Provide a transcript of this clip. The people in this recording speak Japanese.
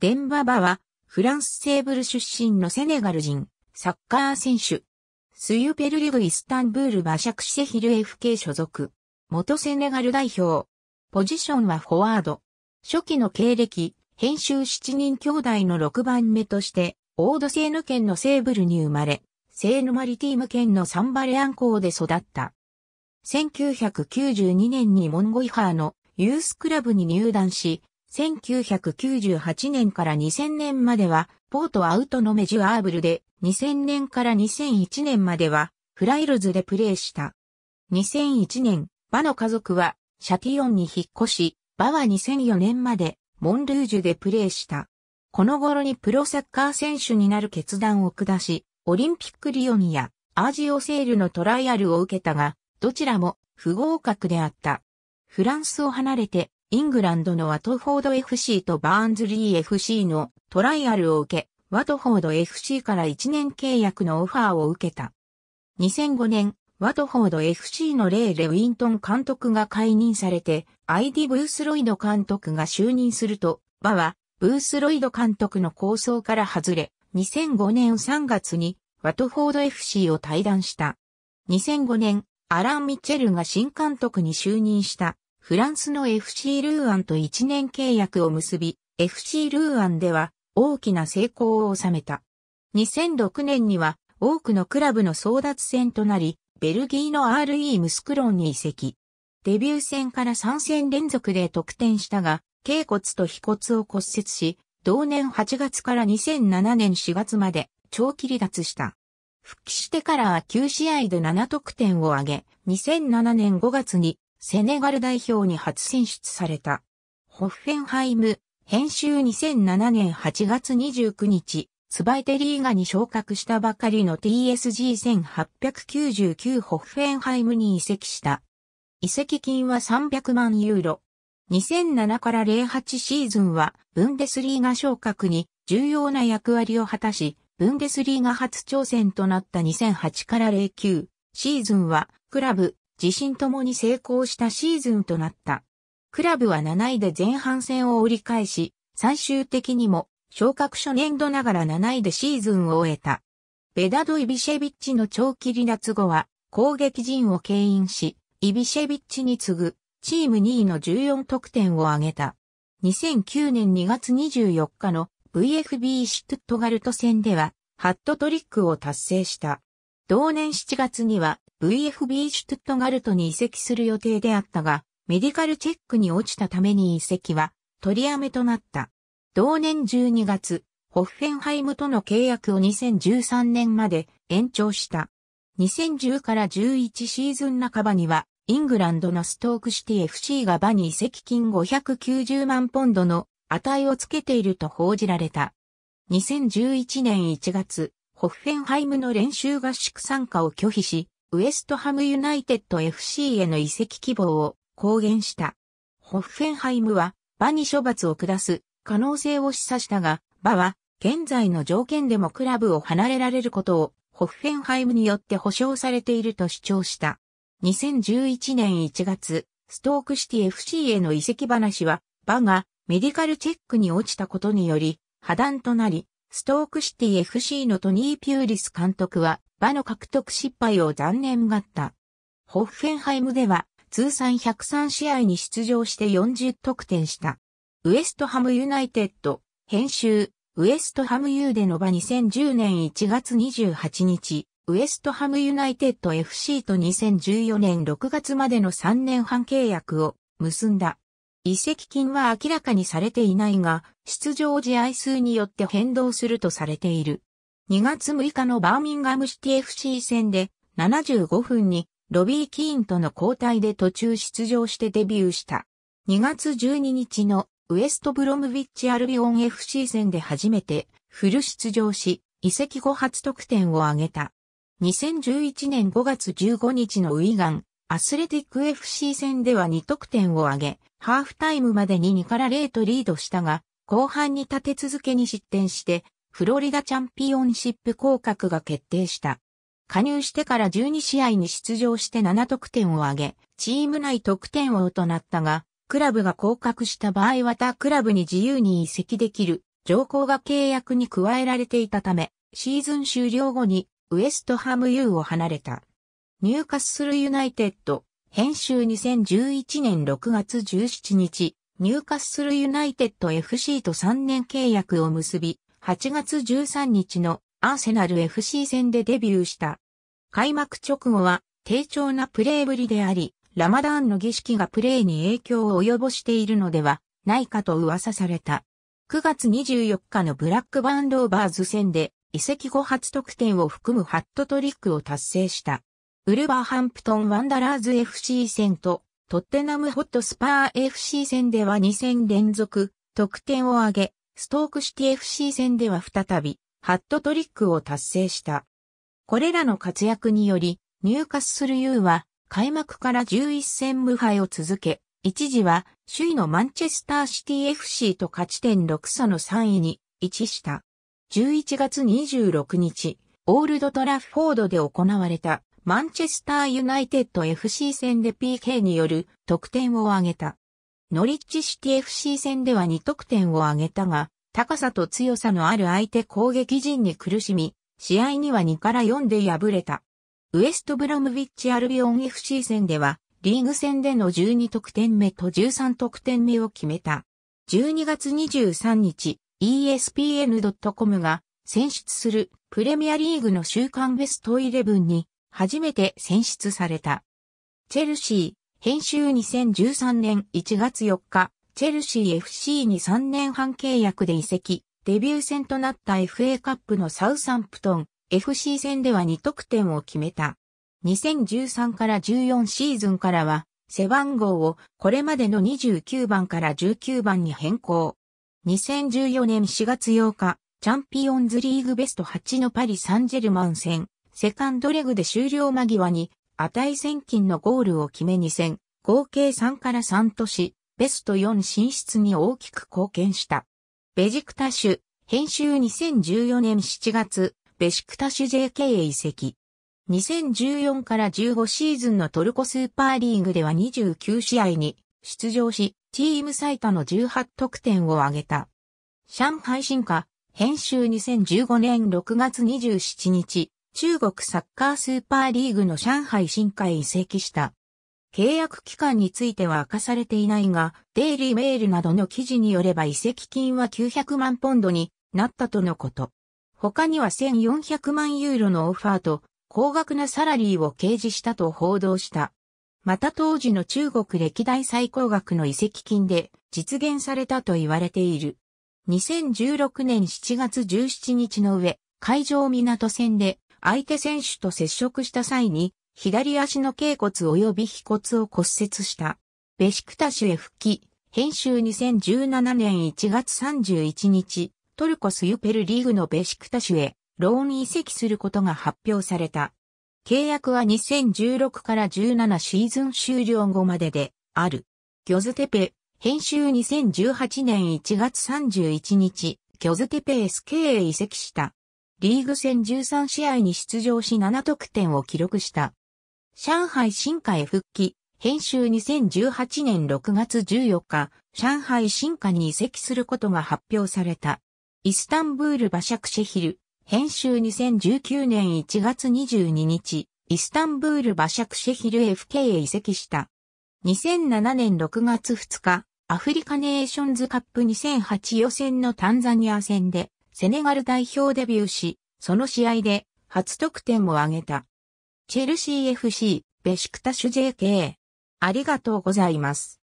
デンババは、フランスセーブル出身のセネガル人、サッカー選手。スユペルリグイスタンブールバシャクシセヒル FK 所属。元セネガル代表。ポジションはフォワード。初期の経歴、編集七人兄弟の6番目として、オードセーヌ県のセーブルに生まれ、セーヌマリティーム県のサンバレアン港で育った。1992年にモンゴイハーのユースクラブに入団し、1998年から2000年までは、ポートアウトのメジュアーブルで、2000年から2001年までは、フライルズでプレーした。2001年、バの家族は、シャティオンに引っ越し、バは2004年まで、モンルージュでプレーした。この頃にプロサッカー選手になる決断を下し、オリンピックリオンやアージオセールのトライアルを受けたが、どちらも不合格であった。フランスを離れてイングランドのワトフォード FC とバーンズリー FC のトライアルを受け、ワトフォード FC から1年契約のオファーを受けた。2005年、ワトフォード FC のレーレ・ウィントン監督が解任されて、アイディ・ブースロイド監督が就任すると、バは、ブースロイド監督の構想から外れ、2005年3月に、ワトフォード FC を退団した。2005年、アラン・ミッチェルが新監督に就任した。フランスの FC ルーアンと1年契約を結び、FC ルーアンでは大きな成功を収めた。2006年には多くのクラブの争奪戦となり、ベルギーの RE ムスクロンに移籍。デビュー戦から3戦連続で得点したが、頸骨と皮骨を骨折し、同年8月から2007年4月まで長期離脱した。復帰してからは9試合で7得点を挙げ、2007年5月にセネガル代表に初選出された。ホッフェンハイム、編集2007年8月29日、ツバイテリーガに昇格したばかりの TSG1899 ホッフェンハイムに移籍した。移籍金は300万ユーロ。2007から08シーズンは、ブンデスリーガ昇格に重要な役割を果たし、ブンデスリーガ初挑戦となった2008から09シーズンは、クラブ、自身ともに成功したシーズンとなった。クラブは7位で前半戦を折り返し、最終的にも昇格初年度ながら7位でシーズンを終えた。ベダド・イビシェビッチの長期離脱後は攻撃陣を牽引し、イビシェビッチに次ぐチーム2位の14得点を挙げた。2009年2月24日の VFB シュトゥットガルト戦ではハットトリックを達成した。同年7月には VFB シュトゥットガルトに移籍する予定であったが、メディカルチェックに落ちたために移籍は取りやめとなった。同年12月、ホッフェンハイムとの契約を2013年まで延長した。2010から11シーズン半ばには、イングランドのストークシティ FC が場に移籍金590万ポンドの値をつけていると報じられた。2011年1月、ホッフェンハイムの練習合宿参加を拒否し、ウエストハムユナイテッド FC への移籍希望を公言した。ホッフェンハイムは、場に処罰を下す可能性を示唆したが、場は、現在の条件でもクラブを離れられることを、ホッフェンハイムによって保証されていると主張した。2011年1月、ストークシティ FC への移籍話は、場がメディカルチェックに落ちたことにより、破談となり、ストークシティ FC のトニー・ピューリス監督は、場の獲得失敗を残念がった。ホッフェンハイムでは通算103試合に出場して40得点した。ウエストハムユナイテッド、編集、ウエストハムユーデの場2010年1月28日、ウエストハムユナイテッド FC と2014年6月までの3年半契約を結んだ。移籍金は明らかにされていないが、出場試合数によって変動するとされている。2月6日のバーミンガムシティ FC 戦で75分にロビー・キーンとの交代で途中出場してデビューした。2月12日のウエストブロムビッチ・アルビオン FC 戦で初めてフル出場し、移籍後初得点を挙げた。2011年5月15日のウィガン、アスレティック FC 戦では2得点を挙げ、ハーフタイムまでに2から0とリードしたが、後半に立て続けに失点して、フロリダチャンピオンシップ降格が決定した。加入してから12試合に出場して7得点を挙げ、チーム内得点王となったが、クラブが降格した場合は他クラブに自由に移籍できる条項が契約に加えられていたため、シーズン終了後にウエストハム U を離れた。ニューカッスルユナイテッド、編集2011年6月17日、ニューカッスルユナイテッド FC と3年契約を結び、8月13日のアーセナル FC 戦でデビューした。開幕直後は低調なプレーぶりであり、ラマダーンの儀式がプレーに影響を及ぼしているのではないかと噂された。9月24日のブラックバンローバーズ戦で移籍後初得点を含むハットトリックを達成した。ウルバーハンプトンワンダラーズ FC 戦とトッテナムホットスパー FC 戦では2戦連続得点を挙げ、ストークシティ FC 戦では再び、ハットトリックを達成した。これらの活躍により、入荷する U は、開幕から11戦無敗を続け、一時は、首位のマンチェスターシティ FC と勝ち点6差の3位に位置した。11月26日、オールドトラフォードで行われたマンチェスターユナイテッド FC 戦で PK による得点を挙げた。ノリッチシティ FC 戦では2得点を挙げたが、高さと強さのある相手攻撃陣に苦しみ、試合には2から4で敗れた。ウエストブラムビッチアルビオン FC 戦では、リーグ戦での12得点目と13得点目を決めた。12月23日、ESPN.com が選出するプレミアリーグの週間ベストイレブンに初めて選出された。チェルシー、編集2013年1月4日、チェルシー FC に3年半契約で移籍、デビュー戦となった FA カップのサウサンプトン、FC 戦では2得点を決めた。2013から14シーズンからは、背番号をこれまでの29番から19番に変更。2014年4月8日、チャンピオンズリーグベスト8のパリ・サンジェルマン戦、セカンドレグで終了間際に値千金のゴールを決め2戦、合計3から3とし、ベスト4進出に大きく貢献した。ベジクタシュ、編集2014年7月、ベシクタシュ JK へ移籍。2014から15シーズンのトルコスーパーリーグでは29試合に出場し、チーム最多の18得点を挙げた。上海新華、編集2015年6月27日、中国サッカースーパーリーグの上海新海移籍した。契約期間については明かされていないが、デイリーメールなどの記事によれば移籍金は900万ポンドになったとのこと。他には1400万ユーロのオファーと高額なサラリーを掲示したと報道した。また当時の中国歴代最高額の移籍金で実現されたと言われている。2016年7月17日の上、海上港線で相手選手と接触した際に、左足の頸骨及び腓骨を骨折した。ベシクタシュへ復帰、編集2017年1月31日、トルコスユペルリーグのベシクタシュへ、ローン移籍することが発表された。契約は2016から17シーズン終了後までで、ある。ギョズテペ、編集2018年1月31日、ギョズテペ SK へ移籍した。リーグ戦13試合に出場し7得点を記録した。上海新化へ復帰、編集2018年6月14日、上海新化に移籍することが発表された。イスタンブールバシャクシェヒル、編集2019年1月22日、イスタンブールバシャクシェヒル FK へ移籍した。2007年6月2日、アフリカネーションズカップ2008予選のタンザニア戦で、セネガル代表デビューし、その試合で初得点を挙げた。チェルシー FC、ベシクタシュ JK。ありがとうございます。